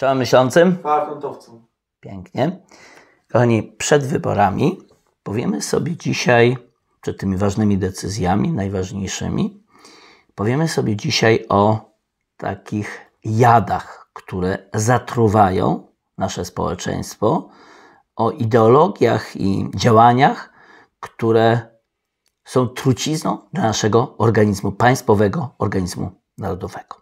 Czołem myślącym? Frontowcom. Pięknie. Kochani, przed wyborami powiemy sobie dzisiaj, przed tymi ważnymi decyzjami, najważniejszymi, powiemy sobie dzisiaj o takich jadach, które zatruwają nasze społeczeństwo, o ideologiach i działaniach, które są trucizną dla naszego organizmu państwowego, organizmu narodowego.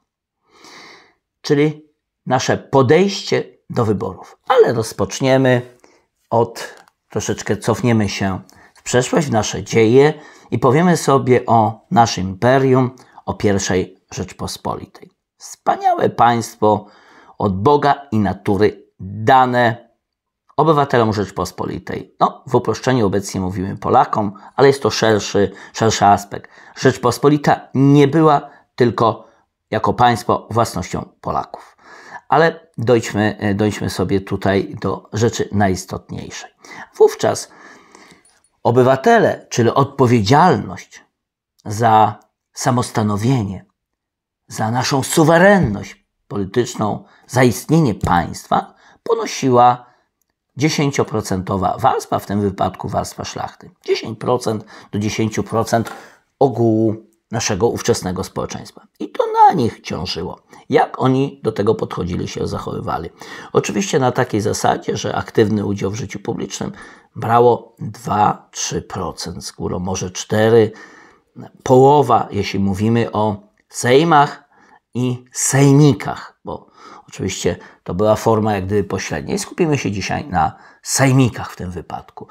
Czyli nasze podejście do wyborów. Ale rozpoczniemy od, troszeczkę cofniemy się w przeszłość, w nasze dzieje i powiemy sobie o naszym imperium, o pierwszej Rzeczpospolitej. Wspaniałe państwo od Boga i natury dane obywatelom Rzeczpospolitej. No, w uproszczeniu obecnie mówimy Polakom, ale jest to szerszy, szerszy aspekt. Rzeczpospolita nie była tylko jako państwo własnością Polaków. Ale dojdźmy, e, dojdźmy sobie tutaj do rzeczy najistotniejszej. Wówczas obywatele, czyli odpowiedzialność za samostanowienie, za naszą suwerenność polityczną, za istnienie państwa, ponosiła 10% warstwa, w tym wypadku warstwa szlachty. 10% do 10% ogółu naszego ówczesnego społeczeństwa. I to na nich ciążyło. Jak oni do tego podchodzili, się zachowywali. Oczywiście na takiej zasadzie, że aktywny udział w życiu publicznym brało 2-3% z górą, może 4%, połowa, jeśli mówimy o sejmach i sejmikach, bo Oczywiście to była forma jak gdyby pośrednia. I skupimy się dzisiaj na sejmikach w tym wypadku.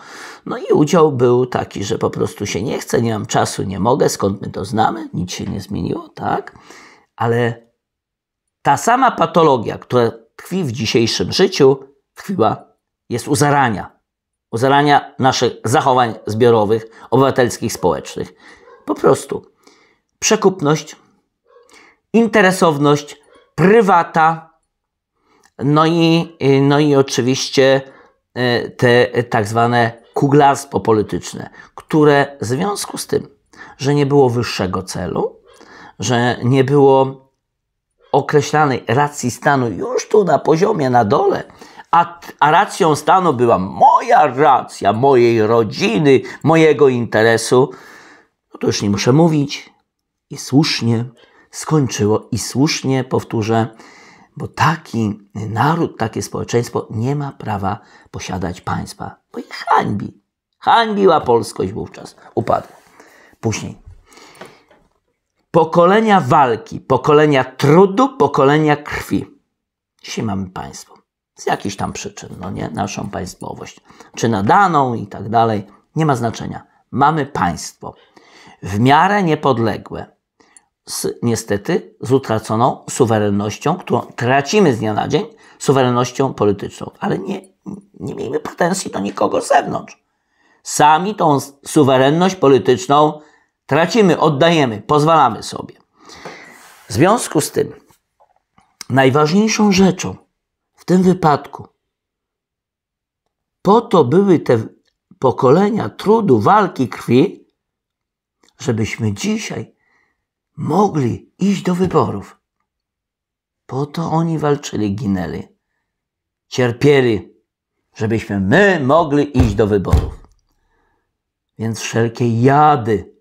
No i udział był taki, że po prostu się nie chce, nie mam czasu, nie mogę, skąd my to znamy, nic się nie zmieniło, tak? Ale ta sama patologia, która tkwi w dzisiejszym życiu, tkwiła, jest u zarania. U zarania naszych zachowań zbiorowych, obywatelskich, społecznych. Po prostu przekupność, interesowność, prywata, no i, y, no i oczywiście y, te y, tak zwane kuglarstwo polityczne, które w związku z tym, że nie było wyższego celu, że nie było określanej racji stanu już tu na poziomie, na dole, a, a racją stanu była moja racja, mojej rodziny, mojego interesu, no to już nie muszę mówić. I słusznie skończyło, i słusznie powtórzę, bo taki naród, takie społeczeństwo nie ma prawa posiadać państwa, bo no ich hańbi. Hańbiła polskość wówczas, upadła. Później. Pokolenia walki, pokolenia trudu, pokolenia krwi. Dzisiaj mamy państwo. Z jakichś tam przyczyn, no nie? Naszą państwowość. Czy nadaną i tak dalej. Nie ma znaczenia. Mamy państwo. W miarę niepodległe z, niestety z utraconą suwerennością, którą tracimy z dnia na dzień, suwerennością polityczną. Ale nie, nie miejmy pretensji do nikogo z zewnątrz. Sami tą suwerenność polityczną tracimy, oddajemy, pozwalamy sobie. W związku z tym, najważniejszą rzeczą w tym wypadku, po to były te pokolenia trudu, walki, krwi, żebyśmy dzisiaj mogli iść do wyborów. Po to oni walczyli, ginęli. Cierpieli, żebyśmy my mogli iść do wyborów. Więc wszelkie jady,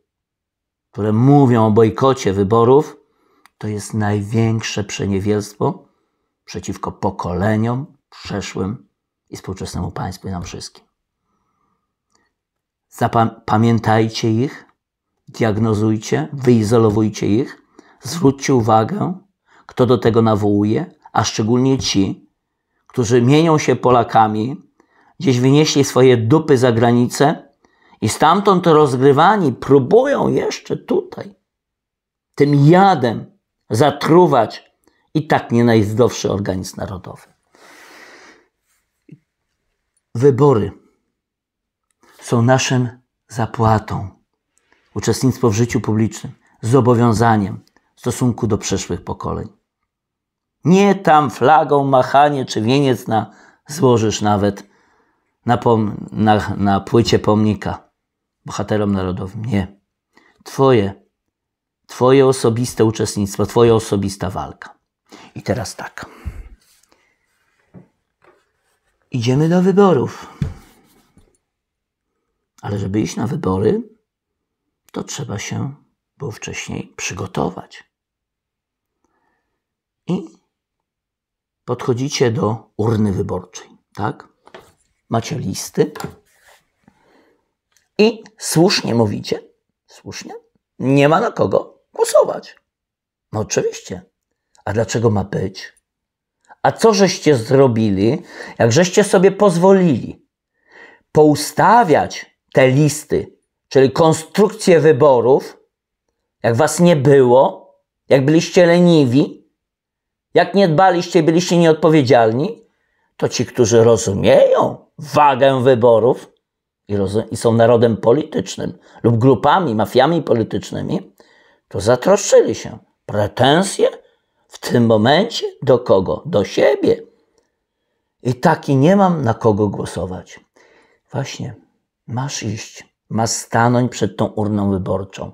które mówią o bojkocie wyborów, to jest największe przeniewielstwo przeciwko pokoleniom przeszłym i współczesnemu państwu i nam wszystkim. Zapamiętajcie ich, diagnozujcie, wyizolowujcie ich, zwróćcie uwagę, kto do tego nawołuje, a szczególnie ci, którzy mienią się Polakami, gdzieś wynieśli swoje dupy za granicę i stamtąd rozgrywani próbują jeszcze tutaj tym jadem zatruwać i tak nie najzdrowszy organizm narodowy. Wybory są naszym zapłatą uczestnictwo w życiu publicznym zobowiązaniem w stosunku do przyszłych pokoleń. Nie tam flagą, machanie czy wieniec na, złożysz nawet na, pom, na, na płycie pomnika bohaterom narodowym. Nie. Twoje, twoje osobiste uczestnictwo, twoja osobista walka. I teraz tak. Idziemy do wyborów. Ale żeby iść na wybory, to trzeba się było wcześniej przygotować. I podchodzicie do urny wyborczej, tak? Macie listy i słusznie mówicie, słusznie, nie ma na kogo głosować. No oczywiście. A dlaczego ma być? A co żeście zrobili, jak żeście sobie pozwolili poustawiać te listy czyli konstrukcję wyborów, jak was nie było, jak byliście leniwi, jak nie dbaliście, byliście nieodpowiedzialni, to ci, którzy rozumieją wagę wyborów i, i są narodem politycznym lub grupami, mafiami politycznymi, to zatroszczyli się. Pretensje w tym momencie do kogo? Do siebie. I taki nie mam na kogo głosować. Właśnie, masz iść ma stanąć przed tą urną wyborczą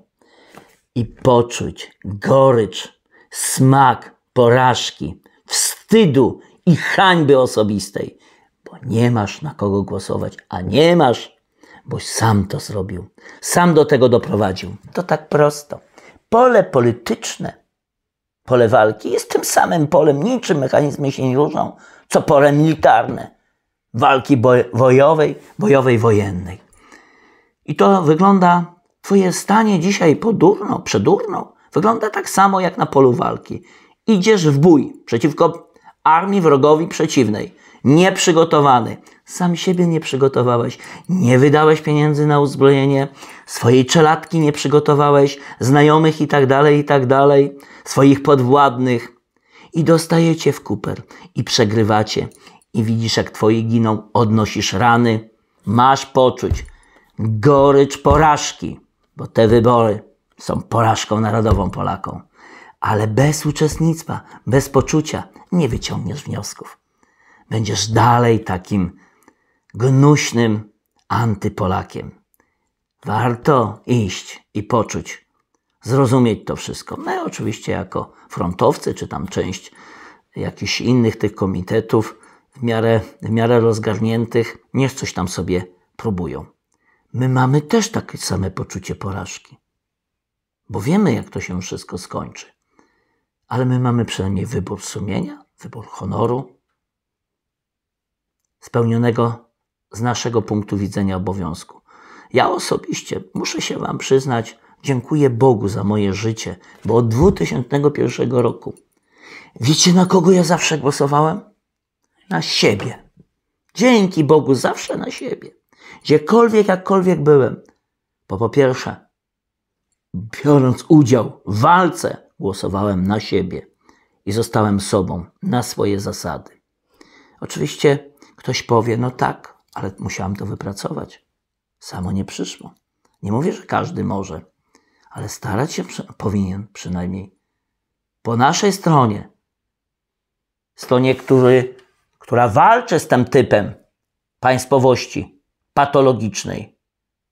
i poczuć gorycz, smak porażki, wstydu i hańby osobistej, bo nie masz na kogo głosować, a nie masz, boś sam to zrobił, sam do tego doprowadził. To tak prosto. Pole polityczne, pole walki jest tym samym polem, niczym mechanizmy się nie różnią, co pole militarne, walki bojowej, bojowej wojennej. I to wygląda, twoje stanie dzisiaj podurno, przedurno, wygląda tak samo jak na polu walki. Idziesz w bój przeciwko armii wrogowi przeciwnej, nieprzygotowany. Sam siebie nie przygotowałeś, nie wydałeś pieniędzy na uzbrojenie, swojej czeladki nie przygotowałeś, znajomych i tak dalej, i tak dalej, swoich podwładnych. I dostajecie w kuper i przegrywacie. I widzisz, jak twoi giną, odnosisz rany. Masz poczuć, gorycz porażki, bo te wybory są porażką narodową Polakom. Ale bez uczestnictwa, bez poczucia nie wyciągniesz wniosków. Będziesz dalej takim gnuśnym antypolakiem. Warto iść i poczuć, zrozumieć to wszystko. My no oczywiście jako frontowcy, czy tam część jakichś innych tych komitetów w miarę, w miarę rozgarniętych, niech coś tam sobie próbują my mamy też takie same poczucie porażki, bo wiemy, jak to się wszystko skończy. Ale my mamy przynajmniej wybór sumienia, wybór honoru, spełnionego z naszego punktu widzenia obowiązku. Ja osobiście muszę się Wam przyznać, dziękuję Bogu za moje życie, bo od 2001 roku wiecie na kogo ja zawsze głosowałem? Na siebie. Dzięki Bogu zawsze na siebie gdziekolwiek, jakkolwiek byłem. Bo po pierwsze, biorąc udział w walce, głosowałem na siebie i zostałem sobą, na swoje zasady. Oczywiście ktoś powie, no tak, ale musiałem to wypracować. Samo nie przyszło. Nie mówię, że każdy może, ale starać się powinien przynajmniej. Po naszej stronie, stronie, który, która walczy z tym typem państwowości, patologicznej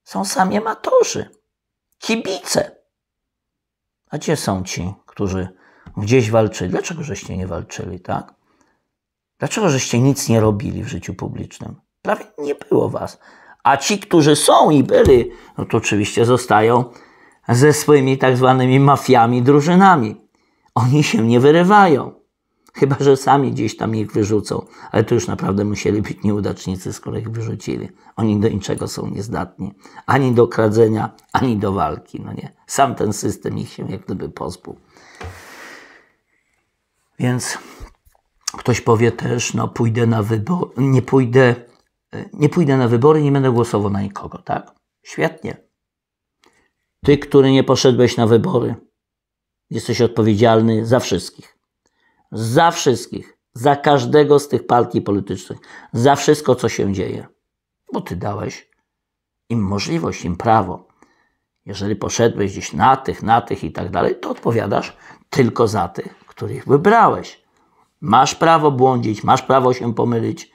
są sami amatorzy, kibice. A gdzie są ci, którzy gdzieś walczyli? Dlaczego żeście nie walczyli, tak? Dlaczego żeście nic nie robili w życiu publicznym? Prawie nie było was. A ci, którzy są i byli, no to oczywiście zostają ze swoimi tak zwanymi mafiami, drużynami. Oni się nie wyrywają. Chyba, że sami gdzieś tam ich wyrzucą, ale to już naprawdę musieli być nieudacznicy, skoro ich wyrzucili. Oni do niczego są niezdatni. Ani do kradzenia, ani do walki. No nie. Sam ten system ich się jak gdyby pozbył. Więc ktoś powie też, no pójdę na wybory, nie pójdę, nie pójdę na wybory, nie będę głosował na nikogo, tak? Świetnie. Ty, który nie poszedłeś na wybory, jesteś odpowiedzialny za wszystkich za wszystkich, za każdego z tych partii politycznych, za wszystko, co się dzieje. Bo ty dałeś im możliwość, im prawo. Jeżeli poszedłeś gdzieś na tych, na tych i tak dalej, to odpowiadasz tylko za tych, których wybrałeś. Masz prawo błądzić, masz prawo się pomylić,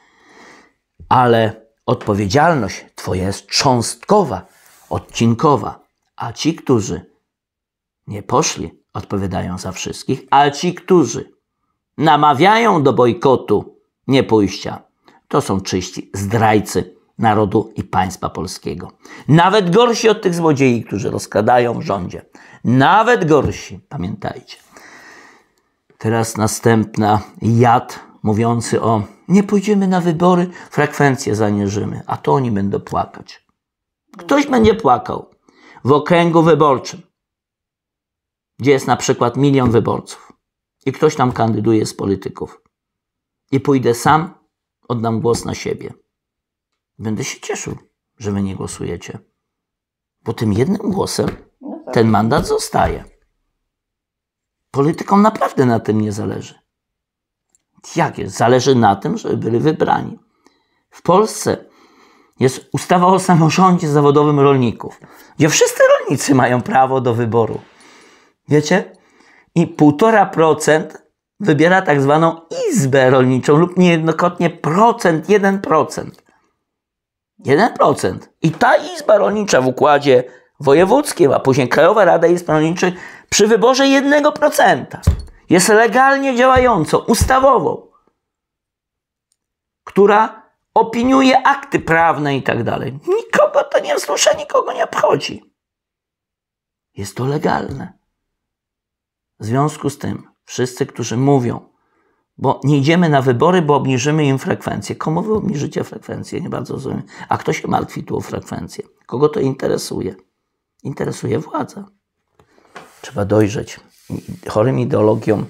ale odpowiedzialność Twoja jest cząstkowa, odcinkowa, a ci, którzy nie poszli, odpowiadają za wszystkich, a ci, którzy namawiają do bojkotu, nie pójścia. To są czyści zdrajcy narodu i państwa polskiego. Nawet gorsi od tych złodziei, którzy rozkradają w rządzie. Nawet gorsi, pamiętajcie. Teraz następna jad mówiący o nie pójdziemy na wybory, frekwencję zanierzymy, a to oni będą płakać. Ktoś będzie płakał w okręgu wyborczym, gdzie jest na przykład milion wyborców i ktoś tam kandyduje z polityków. I pójdę sam, oddam głos na siebie. Będę się cieszył, że wy nie głosujecie. Bo tym jednym głosem no tak. ten mandat zostaje. Politykom naprawdę na tym nie zależy. Jak jest? Zależy na tym, żeby byli wybrani. W Polsce jest ustawa o samorządzie zawodowym rolników, gdzie wszyscy rolnicy mają prawo do wyboru. Wiecie? i 1,5% wybiera tak zwaną izbę rolniczą lub niejednokrotnie procent, 1%. 1%. I ta izba rolnicza w układzie wojewódzkim, a później Krajowa Rada Izb Rolniczych przy wyborze 1% jest legalnie działającą, ustawową, która opiniuje akty prawne i tak dalej. Nikogo to nie wzrusza, nikogo nie obchodzi. Jest to legalne. W związku z tym, wszyscy, którzy mówią, bo nie idziemy na wybory, bo obniżymy im frekwencję. Komu wy obniżycie frekwencję? Nie bardzo rozumiem. A kto się martwi tu o frekwencję? Kogo to interesuje? Interesuje władza. Trzeba dojrzeć chorym ideologiom.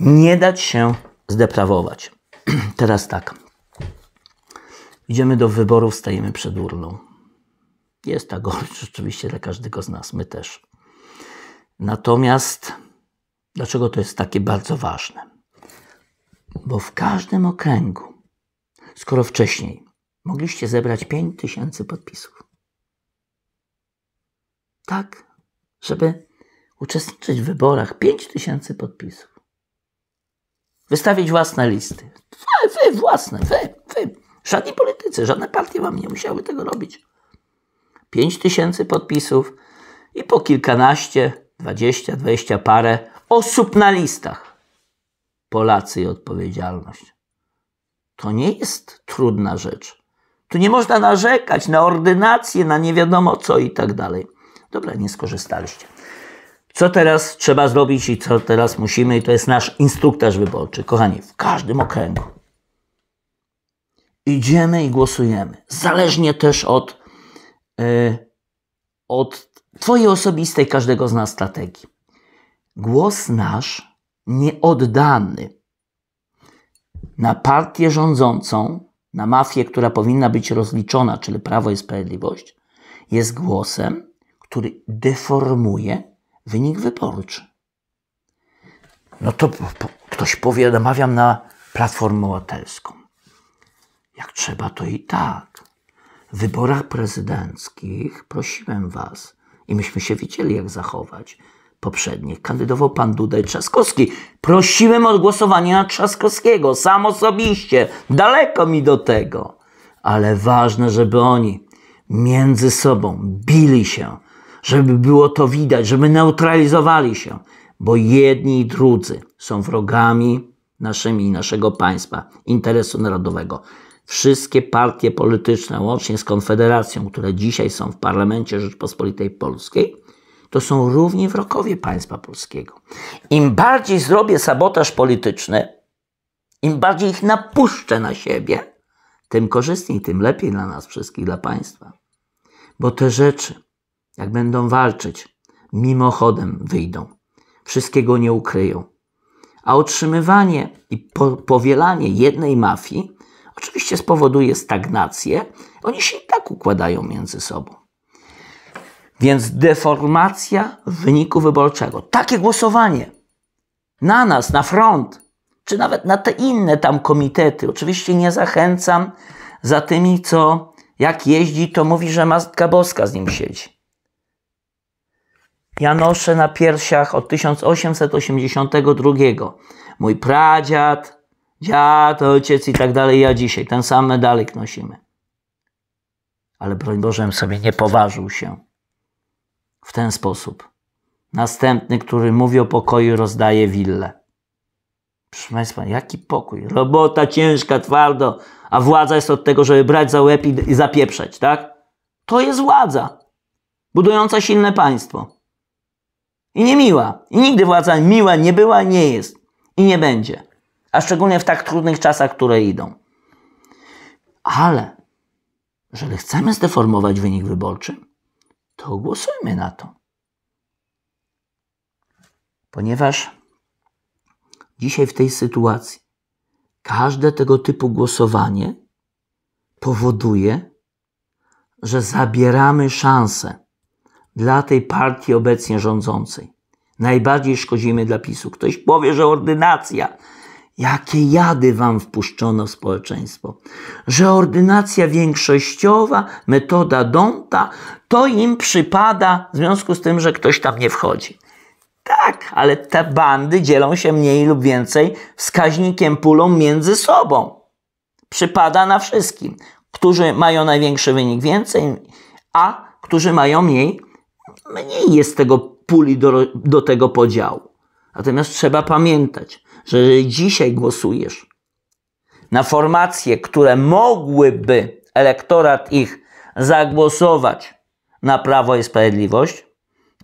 Nie dać się zdeprawować. Teraz tak. Idziemy do wyborów, stajemy przed urną. Jest ta gorycz, rzeczywiście dla każdego z nas, my też. Natomiast dlaczego to jest takie bardzo ważne? Bo w każdym okręgu, skoro wcześniej mogliście zebrać tysięcy podpisów, tak, żeby uczestniczyć w wyborach, tysięcy podpisów, wystawić własne listy. Wy, wy własne, wy, wy. Żadni politycy, żadne partie wam nie musiały tego robić. tysięcy podpisów i po kilkanaście 20, 20 parę osób na listach. Polacy i odpowiedzialność. To nie jest trudna rzecz. Tu nie można narzekać na ordynację, na nie wiadomo co i tak dalej. Dobra, nie skorzystaliście. Co teraz trzeba zrobić i co teraz musimy, i to jest nasz instruktaż wyborczy. Kochani, w każdym okręgu idziemy i głosujemy. Zależnie też od, yy, od Twojej osobistej, każdego z nas strategii. Głos nasz nieoddany na partię rządzącą, na mafię, która powinna być rozliczona, czyli Prawo i Sprawiedliwość, jest głosem, który deformuje wynik wyborczy. No to ktoś powie, namawiam na Platformę Obywatelską. Jak trzeba, to i tak. W wyborach prezydenckich prosiłem Was, i myśmy się widzieli, jak zachować poprzednich. Kandydował pan Dudaj i Trzaskowski. Prosiłem o głosowanie na Trzaskowskiego, sam osobiście. Daleko mi do tego. Ale ważne, żeby oni między sobą bili się, żeby było to widać, żeby neutralizowali się, bo jedni i drudzy są wrogami naszymi i naszego państwa, interesu narodowego wszystkie partie polityczne, łącznie z Konfederacją, które dzisiaj są w parlamencie Rzeczpospolitej Polskiej, to są równi wrokowie państwa polskiego. Im bardziej zrobię sabotaż polityczny, im bardziej ich napuszczę na siebie, tym korzystniej, tym lepiej dla nas wszystkich, dla państwa. Bo te rzeczy, jak będą walczyć, mimochodem wyjdą. Wszystkiego nie ukryją. A otrzymywanie i powielanie jednej mafii oczywiście spowoduje stagnację. Oni się i tak układają między sobą. Więc deformacja wyniku wyborczego. Takie głosowanie na nas, na front, czy nawet na te inne tam komitety. Oczywiście nie zachęcam za tymi, co jak jeździ, to mówi, że Matka Boska z nim siedzi. Ja noszę na piersiach od 1882. Mój pradziad, Dziad, ojciec i tak dalej, ja dzisiaj. Ten sam medalik nosimy. Ale broń Boże, sobie nie poważył się w ten sposób. Następny, który mówi o pokoju, rozdaje willę. Proszę Państwa, jaki pokój? Robota ciężka, twardo, a władza jest od tego, żeby brać za łeb i, i zapieprzeć, tak? To jest władza budująca silne państwo. I niemiła. I nigdy władza miła nie była, nie jest i nie będzie a szczególnie w tak trudnych czasach, które idą. Ale jeżeli chcemy zdeformować wynik wyborczy, to głosujmy na to. Ponieważ dzisiaj w tej sytuacji każde tego typu głosowanie powoduje, że zabieramy szansę dla tej partii obecnie rządzącej. Najbardziej szkodzimy dla PiSu. Ktoś powie, że ordynacja jakie jady wam wpuszczono w społeczeństwo, że ordynacja większościowa, metoda Donta, to im przypada w związku z tym, że ktoś tam nie wchodzi. Tak, ale te bandy dzielą się mniej lub więcej wskaźnikiem pulą między sobą. Przypada na wszystkim. Którzy mają największy wynik więcej, a którzy mają mniej, mniej jest tego puli do, do tego podziału. Natomiast trzeba pamiętać, że jeżeli dzisiaj głosujesz na formacje, które mogłyby elektorat ich zagłosować na Prawo i Sprawiedliwość,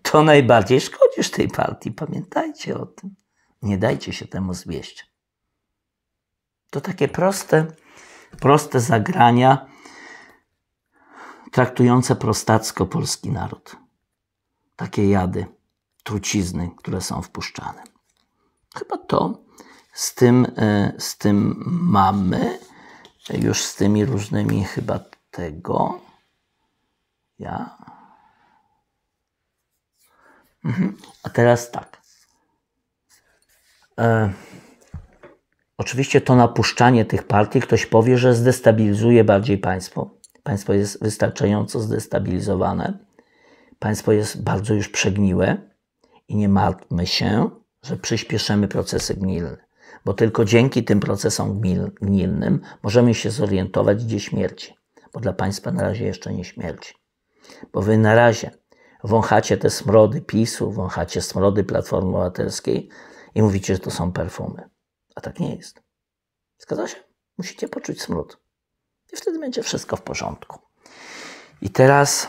to najbardziej szkodzisz tej partii. Pamiętajcie o tym. Nie dajcie się temu zwieść. To takie proste, proste zagrania traktujące prostacko polski naród. Takie jady, trucizny, które są wpuszczane. Chyba to z tym, e, z tym mamy. Już z tymi różnymi chyba tego. Ja. Mhm. A teraz tak. E, oczywiście to napuszczanie tych partii, ktoś powie, że zdestabilizuje bardziej państwo. Państwo jest wystarczająco zdestabilizowane. Państwo jest bardzo już przegniłe i nie martwmy się, że przyspieszymy procesy gnilne bo tylko dzięki tym procesom gnilnym możemy się zorientować, gdzie śmierci, bo dla Państwa na razie jeszcze nie śmierci. Bo Wy na razie wąchacie te smrody PiSu, wąchacie smrody Platformy Obywatelskiej i mówicie, że to są perfumy. A tak nie jest. Zgadza się? Musicie poczuć smród. I wtedy będzie wszystko w porządku. I teraz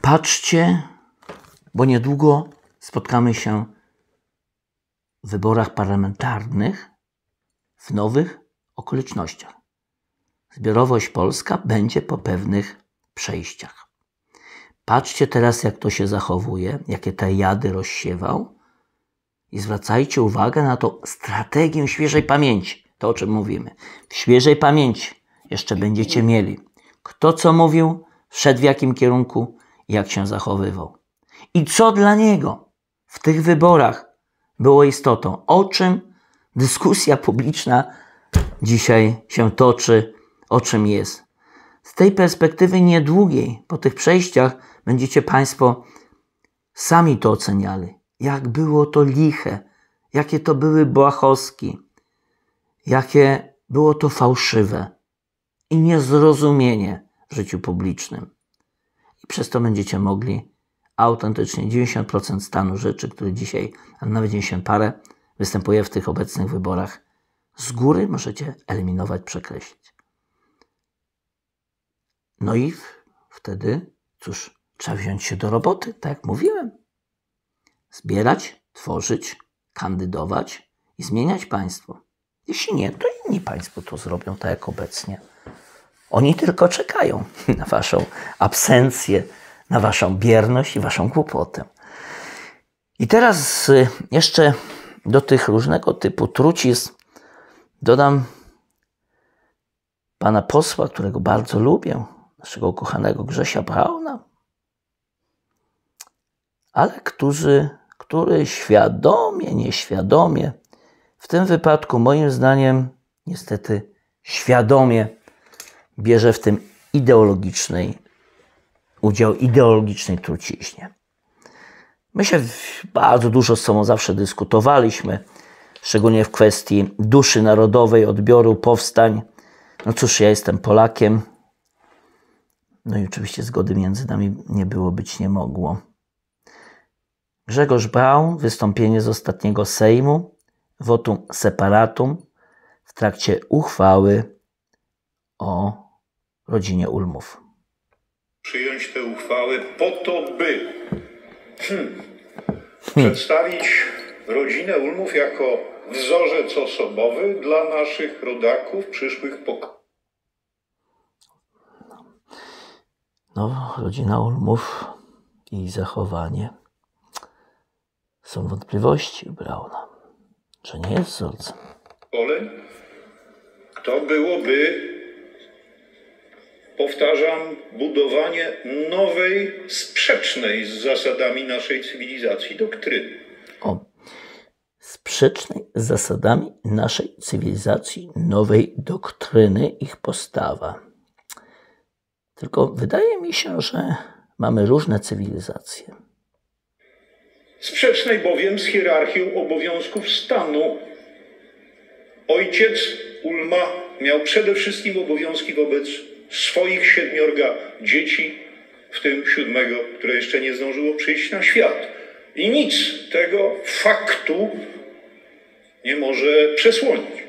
patrzcie, bo niedługo spotkamy się wyborach parlamentarnych w nowych okolicznościach. Zbiorowość Polska będzie po pewnych przejściach. Patrzcie teraz, jak to się zachowuje, jakie te jady rozsiewał i zwracajcie uwagę na tą strategię świeżej pamięci, to o czym mówimy. W świeżej pamięci jeszcze będziecie mieli, kto co mówił, wszedł w jakim kierunku, jak się zachowywał. I co dla niego w tych wyborach było istotą. O czym dyskusja publiczna dzisiaj się toczy, o czym jest. Z tej perspektywy niedługiej, po tych przejściach, będziecie Państwo sami to oceniali. Jak było to liche, jakie to były błahoski, jakie było to fałszywe i niezrozumienie w życiu publicznym. I przez to będziecie mogli autentycznie 90% stanu rzeczy, który dzisiaj, a nawet 90 parę, występuje w tych obecnych wyborach, z góry możecie eliminować, przekreślić. No i wtedy, cóż, trzeba wziąć się do roboty, tak jak mówiłem. Zbierać, tworzyć, kandydować i zmieniać państwo. Jeśli nie, to inni państwo to zrobią tak jak obecnie. Oni tylko czekają na waszą absencję na waszą bierność i waszą kłopotę. I teraz y, jeszcze do tych różnego typu trucizn dodam pana posła, którego bardzo lubię, naszego ukochanego Grzesia Brauna, ale którzy, który świadomie, nieświadomie, w tym wypadku moim zdaniem niestety świadomie bierze w tym ideologicznej udział ideologicznej truciźnie. My się bardzo dużo z sobą zawsze dyskutowaliśmy, szczególnie w kwestii duszy narodowej, odbioru, powstań. No cóż, ja jestem Polakiem. No i oczywiście zgody między nami nie było, być nie mogło. Grzegorz Braun, wystąpienie z ostatniego Sejmu, votum separatum w trakcie uchwały o rodzinie Ulmów przyjąć tę uchwałę po to, by hmm, przedstawić rodzinę Ulmów jako wzorzec osobowy dla naszych rodaków, przyszłych pokoleń. No, rodzina Ulmów i zachowanie. Są wątpliwości Brauna, że nie jest wzorcem. To byłoby powtarzam, budowanie nowej, sprzecznej z zasadami naszej cywilizacji doktryny. O, sprzecznej z zasadami naszej cywilizacji, nowej doktryny, ich postawa. Tylko wydaje mi się, że mamy różne cywilizacje. Sprzecznej bowiem z hierarchią obowiązków stanu. Ojciec Ulma miał przede wszystkim obowiązki wobec swoich siedmiorga dzieci, w tym siódmego, które jeszcze nie zdążyło przyjść na świat. I nic tego faktu nie może przesłonić.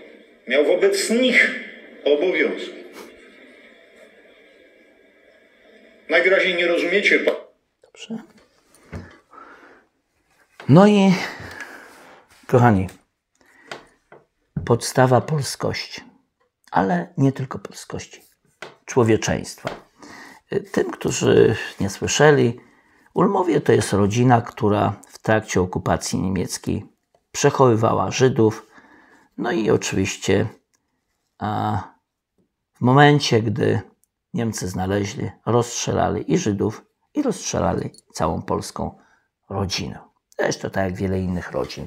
Miał wobec nich obowiązek. Najwyraźniej nie rozumiecie. Dobrze. No i, kochani, podstawa polskości, ale nie tylko polskości człowieczeństwa. Y, tym, którzy nie słyszeli, Ulmowie to jest rodzina, która w trakcie okupacji niemieckiej przechowywała Żydów. No i oczywiście w momencie, gdy Niemcy znaleźli, rozstrzelali i Żydów, i rozstrzelali całą polską rodzinę. Zresztą tak jak wiele innych rodzin.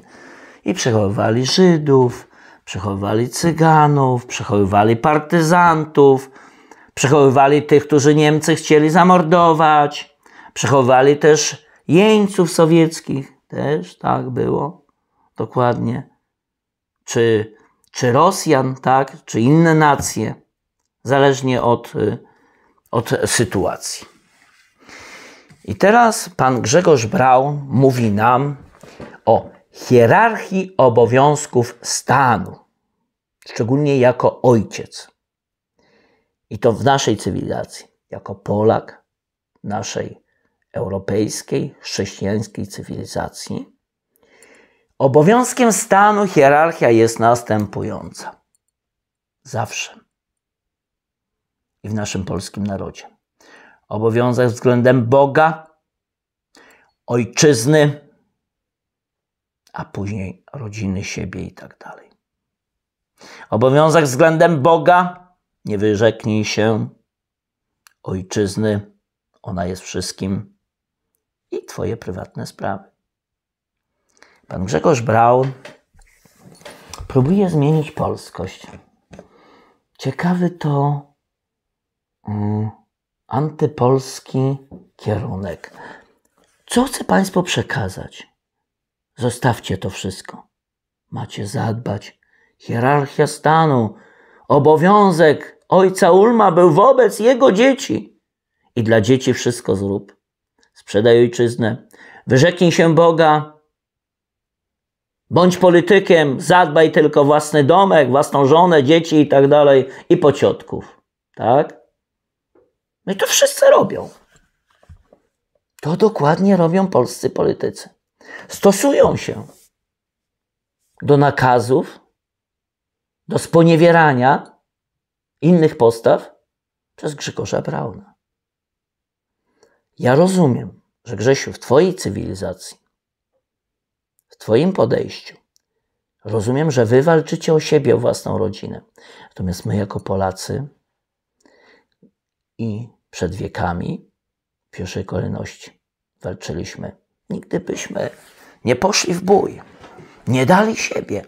I przechowywali Żydów, przechowywali Cyganów, przechowywali partyzantów, Przechowywali tych, którzy Niemcy chcieli zamordować. Przechowywali też jeńców sowieckich. Też tak było. Dokładnie. Czy, czy Rosjan, tak? Czy inne nacje. Zależnie od, od sytuacji. I teraz pan Grzegorz Braun mówi nam o hierarchii obowiązków stanu, szczególnie jako ojciec. I to w naszej cywilizacji, jako Polak, naszej europejskiej, chrześcijańskiej cywilizacji, obowiązkiem stanu hierarchia jest następująca. Zawsze. I w naszym polskim narodzie. Obowiązek względem Boga, ojczyzny, a później rodziny siebie i tak dalej. Obowiązek względem Boga, nie wyrzeknij się ojczyzny, ona jest wszystkim i Twoje prywatne sprawy. Pan Grzegorz Braun próbuje zmienić polskość. Ciekawy to um, antypolski kierunek. Co chcę Państwu przekazać? Zostawcie to wszystko. Macie zadbać. Hierarchia stanu, obowiązek ojca Ulma był wobec jego dzieci. I dla dzieci wszystko zrób. Sprzedaj ojczyznę. Wyrzeknij się Boga. Bądź politykiem, zadbaj tylko własny domek, własną żonę, dzieci i tak dalej, i pociotków. Tak? No i to wszyscy robią. To dokładnie robią polscy politycy. Stosują się do nakazów, do sponiewierania, innych postaw przez Grzegorza Brauna. Ja rozumiem, że Grzesiu, w Twojej cywilizacji, w Twoim podejściu, rozumiem, że Wy walczycie o siebie, o własną rodzinę. Natomiast my, jako Polacy i przed wiekami, w pierwszej kolejności walczyliśmy. Nigdy byśmy nie poszli w bój, nie dali siebie,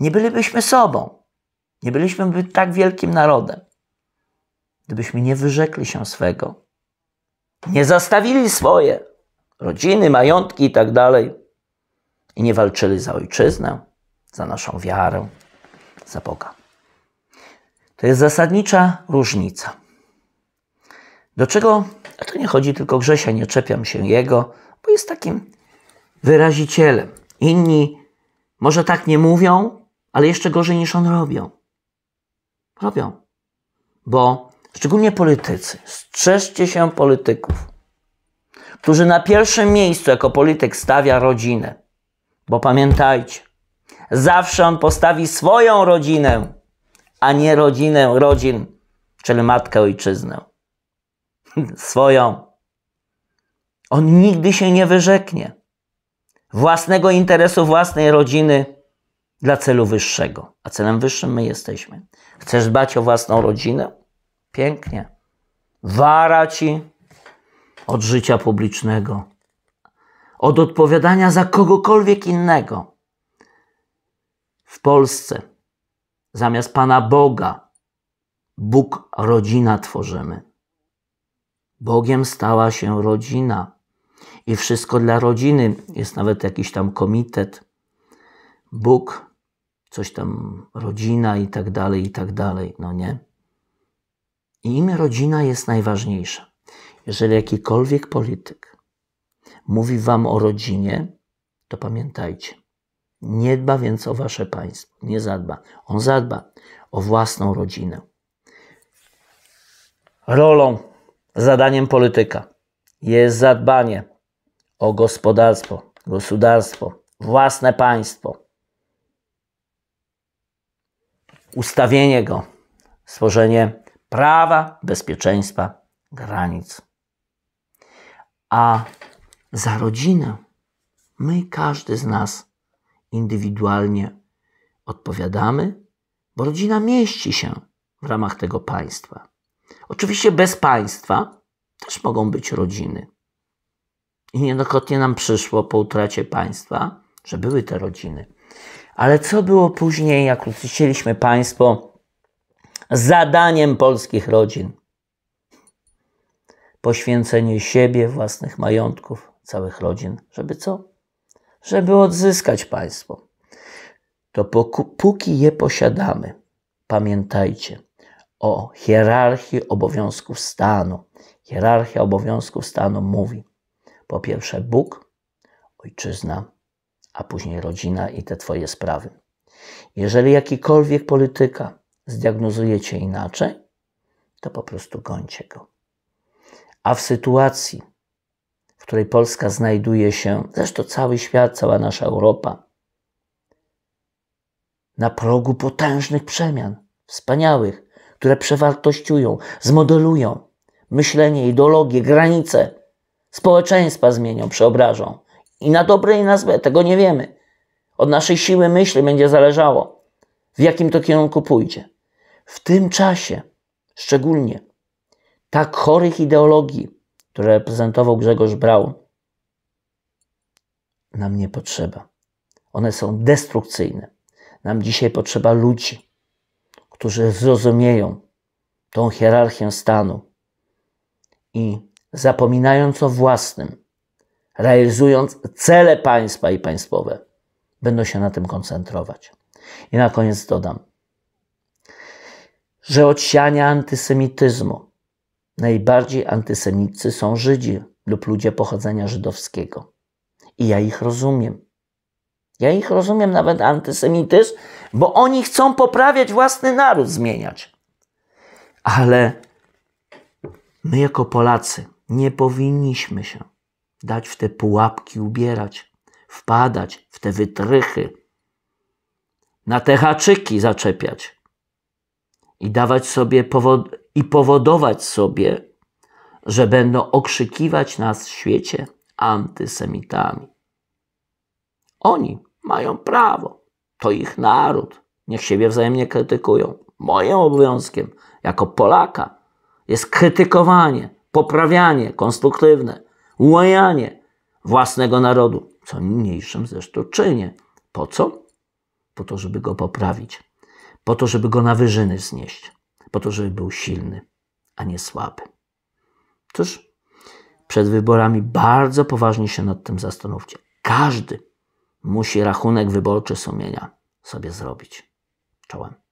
nie bylibyśmy sobą. Nie byliśmy by tak wielkim narodem, gdybyśmy nie wyrzekli się swego, nie zastawili swoje rodziny, majątki itd. Tak i nie walczyli za ojczyznę, za naszą wiarę, za Boga. To jest zasadnicza różnica. Do czego, a tu nie chodzi tylko Grzesia, nie czepiam się jego, bo jest takim wyrazicielem. Inni może tak nie mówią, ale jeszcze gorzej niż on robią robią. Bo szczególnie politycy, strzeżcie się polityków, którzy na pierwszym miejscu jako polityk stawia rodzinę. Bo pamiętajcie, zawsze on postawi swoją rodzinę, a nie rodzinę rodzin, czyli matkę ojczyznę. swoją. On nigdy się nie wyrzeknie własnego interesu własnej rodziny dla celu wyższego, a celem wyższym my jesteśmy. Chcesz dbać o własną rodzinę? Pięknie. Wara ci od życia publicznego, od odpowiadania za kogokolwiek innego. W Polsce zamiast Pana Boga, Bóg rodzina tworzymy. Bogiem stała się rodzina i wszystko dla rodziny. Jest nawet jakiś tam komitet Bóg, coś tam rodzina i tak dalej, i tak dalej, no nie? I im rodzina jest najważniejsza. Jeżeli jakikolwiek polityk mówi wam o rodzinie, to pamiętajcie, nie dba więc o wasze państwo, nie zadba. On zadba o własną rodzinę. Rolą, zadaniem polityka jest zadbanie o gospodarstwo, gospodarstwo, własne państwo ustawienie go, stworzenie prawa, bezpieczeństwa, granic. A za rodzinę my, każdy z nas, indywidualnie odpowiadamy, bo rodzina mieści się w ramach tego państwa. Oczywiście bez państwa też mogą być rodziny. I niejednokrotnie nam przyszło po utracie państwa, że były te rodziny. Ale co było później, jak usłyszeliśmy Państwo, zadaniem polskich rodzin? Poświęcenie siebie, własnych majątków, całych rodzin, żeby co? Żeby odzyskać państwo. To póki je posiadamy, pamiętajcie o hierarchii obowiązków stanu. Hierarchia obowiązków stanu mówi: po pierwsze Bóg, ojczyzna, a później rodzina i te Twoje sprawy. Jeżeli jakikolwiek polityka zdiagnozuje Cię inaczej, to po prostu gońcie go. A w sytuacji, w której Polska znajduje się, zresztą cały świat, cała nasza Europa, na progu potężnych przemian, wspaniałych, które przewartościują, zmodelują myślenie, ideologię, granice, społeczeństwa zmienią, przeobrażą. I na dobre, i na złe. Tego nie wiemy. Od naszej siły myśli będzie zależało, w jakim to kierunku pójdzie. W tym czasie szczególnie tak chorych ideologii, które reprezentował Grzegorz Braun, nam nie potrzeba. One są destrukcyjne. Nam dzisiaj potrzeba ludzi, którzy zrozumieją tą hierarchię stanu i zapominając o własnym, realizując cele państwa i państwowe. Będą się na tym koncentrować. I na koniec dodam, że od antysemityzmu najbardziej antysemicy są Żydzi lub ludzie pochodzenia żydowskiego. I ja ich rozumiem. Ja ich rozumiem, nawet antysemityzm, bo oni chcą poprawiać własny naród, zmieniać. Ale my, jako Polacy, nie powinniśmy się dać w te pułapki ubierać, wpadać w te wytrychy, na te haczyki zaczepiać i dawać sobie i powodować sobie, że będą okrzykiwać nas w świecie antysemitami. Oni mają prawo, to ich naród. Niech siebie wzajemnie krytykują. Moim obowiązkiem jako Polaka jest krytykowanie, poprawianie konstruktywne ułajanie własnego narodu, co niniejszym zresztą czynię. Po co? Po to, żeby go poprawić. Po to, żeby go na wyżyny znieść. Po to, żeby był silny, a nie słaby. Cóż, przed wyborami bardzo poważnie się nad tym zastanówcie. Każdy musi rachunek wyborczy sumienia sobie zrobić. Czołem.